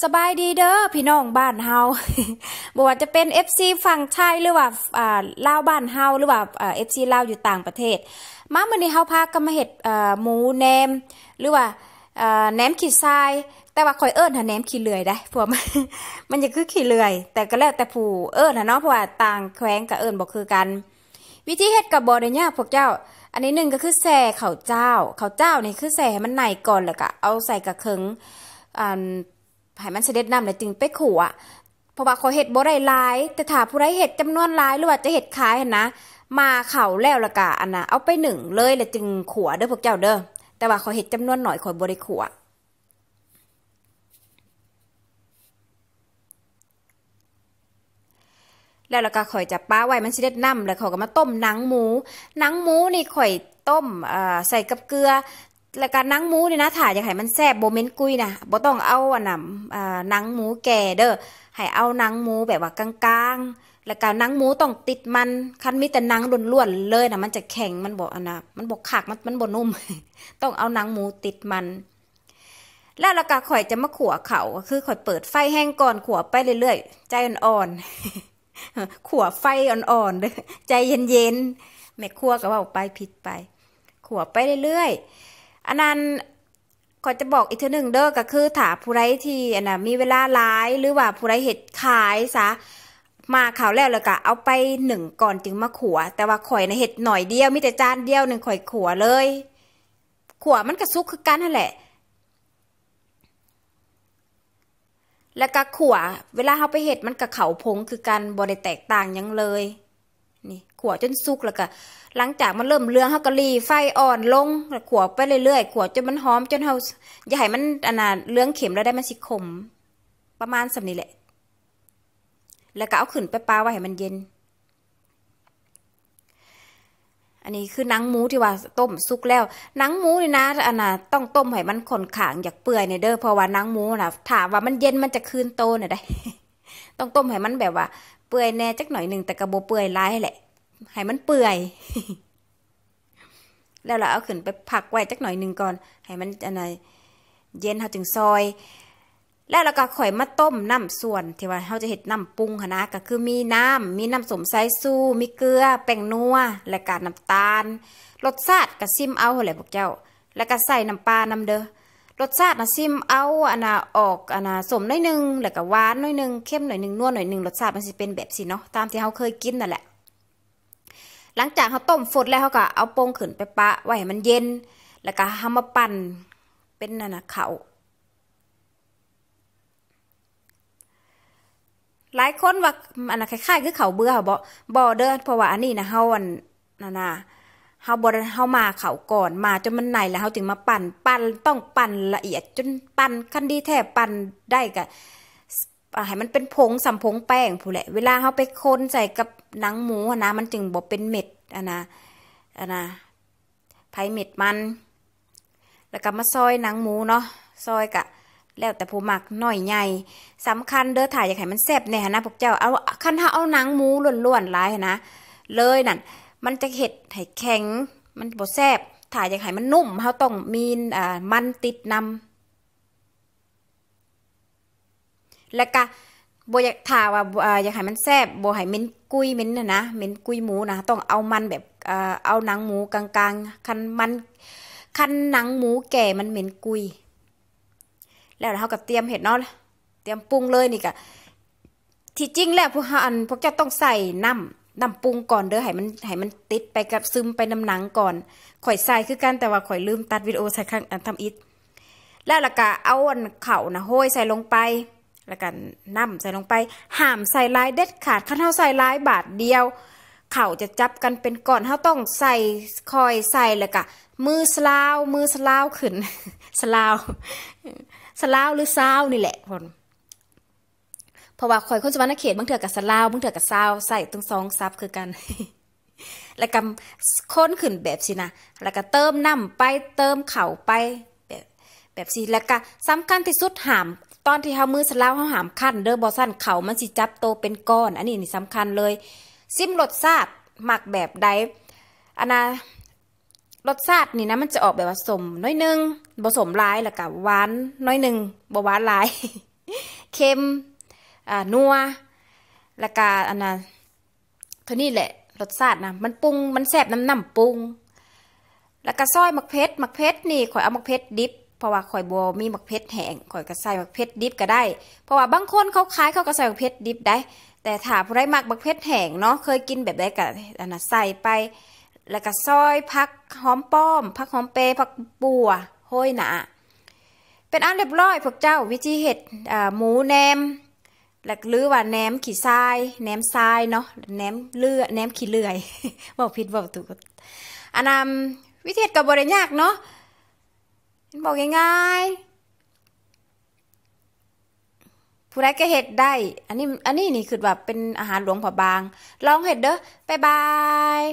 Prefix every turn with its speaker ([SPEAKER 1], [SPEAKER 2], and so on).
[SPEAKER 1] สบายดีเด้อพี่น้องบ้านเฮาบ่ว่าจะเป็น FC ฝั่งไทยหรือว่าอ่าลาวบ้านเฮาหรือว่าอ่า FC ลาวอยู่ต่างประเทศ มามื้อนี้เฮาพากันมาเฮ็ดอ่าหมูแหนมหรือว่าอ่าแหนมขี้ทราย แต่ว่าข่อยเอิ้นหาแหนมขี้เลื่อยได้พวกมันมันจะคือขี้เลื่อยแต่ก็แล้วแต่ผู้เอิ้นหาเนาะเพราะว่าต่างแขวงกับเอิ้นบ่คือกัน วิธีเฮ็ดกับ่ได้ยากพวกเจ้าอันนี้หนึ่งก็คือแส่ข้าวเจ้าข้าวเจ้านี่คือแส่ให้มันใหนก่อนแล้วก็เอาใส่กระเคิงอ่าให้มันเสด็จนำเลยจึงไปขู่อ่ะเพราะว่าเขาเห็ดบ่ไร้ลาย แต่ถ้าผู้ไรเห็ดจำนวนหลายหรือว่าจะเห็ดขายนะ มาเข่าแล้วละกะอันนะเอาไปหนึ่งเลยแลยจึงขัวเด้อพวกเจ้าเด้อ แต่ว่าเขาเห็ดจำนวนหน่อยขอยบรไ้ขัว แล้วละก็ข่อยจะป้าไว้มันสิเด็ดน้ำแล้วเขาก็มาต้มหนังหมู หนังหมูนี่ข่อยต้มใส่กับเกลือแล้วการนั่งหมูนี่นะถ่ายอยากให้มันแซ่บโบเมนกุยนะโบต้องเอาอันนั้นนั่งหมูแก่เด้อให้เอานั่งหมูแบบว่ากลางๆ แล้วการนั่งหมูต้องติดมันคันมีแต่นั่งล้วนๆเลยนะมันจะแข็งมันบอกอันน้นมันบอกขากมันมันบนุ่มต้องเอานั่งหมูติดมัน แล้วละกะข่อยจะมาขัวเขาคือข่อยเปิดไฟแห้งก่อนขัวไปเรื่อยๆใจอ่อนๆขัวไฟอ่อนๆเด้อใจเย็นๆแม่ขัวก็ว่าไปผิดไป ขัวไปเรื่อยๆอันนั้นก็จะบอกอีกทีหนึ่งเด้อก็คือถาผู้ไรที่อันน่ะมีเวลาหลายหรือว่าผู้ไรเห็ดขายซะมาข่าวแล้วเลยกะเอาไปหนึ่ง ก่อนจึงมาขัวแต่ว่าข่อยในเห็ดหน่อยเดียว มีแต่จานเดียวหนึ่งข่อยขัวเลย ขัวมันกระซุกคือกันนั่นแหละ แล้วก็ขัว เวลาเขาไปเห็ดมันกระเขาพงคือกันบริแตกต่างยังเลยขวจนสุกแล้วก็หลังจากมันเริ่มเลืองเขาก็รีไฟอ่อนลงขัวไปเรื่อยๆขวจนมันหอมจนเขาอย่าให้มันอันน่เลืองเข็มแล้วได้มันสิขมประมาณสัานี้แหละ แล้วก็เอาขึ้นไปปาไว้ให้มันเย็น อันนี้คือนังหมูที่ว่าต้มสุกแล้วนังหมูนี่นะอันน่ะต้องต้มให้มันขนขาง อยากเปื่อยเนี่ยเด้อเพราะว่านังหมูน่ะถามว่ามันเย็นมันจะคืนโตเนี่ยได้ ต้องต้มให้มันแบบว่าเปื่อยแน่จักหน่อยหนึ่งแต่กระโบเปื่อยรายแหละให้มันเปื่อย แล้วเราเอาขึ้นไปผักไว้จักหน่อยหนึ่งก่อน ให้มันอะไรเย็นเขาจึงซอย แล้วเราก็ข่อยมาต้มน้ำส่วนที่ว่าเขาจะเห็ดน้ำปรุงค่ะนะก็คือมีน้ำ มีน้ำสมไซสู้ มีเกลือแป้งนัวและกาน้ำตาล รสชาติก็ซิมเอาอะไรพวกเจ้า แล้วก็ใส่น้ำปลาน้ำเด้อรสชาตินะซิมเอาอันนะออกอันนะสมหน่อยนึงแล้วก็หวานหน่อยนึงเข้มหน่อยนึงนัวหน่อยนึงรสชาติมันจะเป็นแบบสิเนาะ ตามที่เขาเคยกินนั่นแหละหลังจากเขาต้มฝดแล้วเขาก็เอาโปงขึ้นไปปะ ไว้ให้มันเย็น แล้วก็ทำมาปั่นเป็นนันนะเขา หลายคนว่าอันนั้นคล้ายๆ คือเขาเบื่อบ่บ่เด้อเพราะว่าอันนี้นะเขาอันนั่นนะเขาบ่เขามาเขาก่อน มาจนมันไหนแล้วเขาถึงมาปั่น ปั่นต้องปั่นละเอียดจนปั่นคันดีแท้ปั่นได้กับให้มันเป็นผงสัมผงแป้งผู้แหละเวลาเขาไปคนใส่กับหนังหมูนะมันจึงบอกเป็นเม็ดอันนะอันนะไผ่เม็ดมัน แล้วก็มาซอยหนังหมูเนาะซอยกะ แล้วแต่ผู้หมักหน่อยใหญ่สำคัญเด้อถ่ายอยากให้มันแซ่บเนี่ยนะพวกเจ้าเอาคันถ้าเอาหนังหมูล้วนๆหลายนะเลยนั่นมันจะเห็ดให้แข็ง มันบ่แซ่บถ่ายอยากให้มันนุ่มเขาต้องมีอ่ามันติดนำแล้วก็บอยากถาว่าอยากให้มันแซ่บบอยให้เม้นกุ้ยเม้นนะนะเม้นกุ้ยหมูนะ ต้องเอามันแบบเอาหนังหมูกลางๆ คันมัน คันหนังหมูแก่ มันเหม็นกุย แล้วเรากับเตรียมเห็ดเนาะเตรียมปรุงเลยนี่กะ ที่จริงแล้วพวกอันพวกเจ้าต้องใส่น้ำ น้ำปรุงก่อนเด้อ ให้มันให้มันติดไปกับซึมไปน้ำหนังก่อน ข่อยใส่คือกันแต่ว่าข่อยลืมตัดวิดีโอใส่ข้างทำอิดแล้วล่ะกะเอาอันเข่านะโห้ยใส่ลงไปแล้วกันนำใส่ลงไปห้ามใส่ลายเด็ดขาดขั้นเทาใส่ลายบาทเดียวเข่าจะจับกันเป็นก่อนเทาต้องใส่คอยใส่แล้วกะมือสลาวมือสลาวขึ้นสลาวสลาวหรือซาวนี่แหละคนเพราะว่าคอยคนสวรรค์เขตบางเถื่อกับสลาวบางเถื่อกับซาวใส่ตั้งสองซับคือกัน แล้วก็ค้นขึ้นแบบสินะแล้วก็เติมน้ำไปเติมเข่าไปแบบแบบสิแล้วก็สำคัญที่สุดหามตอนที่เฮามือสลาวเฮาหามขั้นเดร์บอสันเขามันสิจับโตเป็นก้อนอันนี้นี่สำคัญเลย ซิมรสชาติหมักแบบใดอันนารสชาตินี่นะ มันจะออกแบบผสมน้อยนึงผสมหลายแล้วก็หวานน้อยนึงบ่หวานหลายเค็มอ่านัวแล้วก็อันน่ะเท่านี้แหละ รสชาตินะ มันปรุง มันแซ่บน้ำน้ำปรุงแล้วก็ซอยมักเพชรมักเพชรนี่ข่อยเอามักเพชรดิบเพราะว่าข่อยบัวมีมักเพชรแหงข่อยก็ใส่มักเพชรดิบก็ได้ เพราะว่าบางคนเขาขาย เขาก็ใส่มักเพชรดิบได้ แต่ถ้าผู้ใดมักมักเพชรแหงเนาะเคยกินแบบใดก็อันน้ะใส่ไป แล้วก็ซอยพักหอมป้อมพักหอมเปผักบัวโห้อยหนาเป็นอันเรียบร้อยพวกเจ้าวิธีเห็ดหมูแหนมหลักลือว่าแหนมขี้ทรายแหนมทรายเนาะแหนมเลือแหนมขี้เลื่อยบอกผิดบอกถูกอันนั้นวิธีกับบริยากเนาะมันบอกง่ายๆ ผู้ใดก็เห็ดได้ อันนี้อันนี้นี่คือแบบเป็นอาหารหลวงผอบาง ลองเห็ดเด้อบ๊ายบาย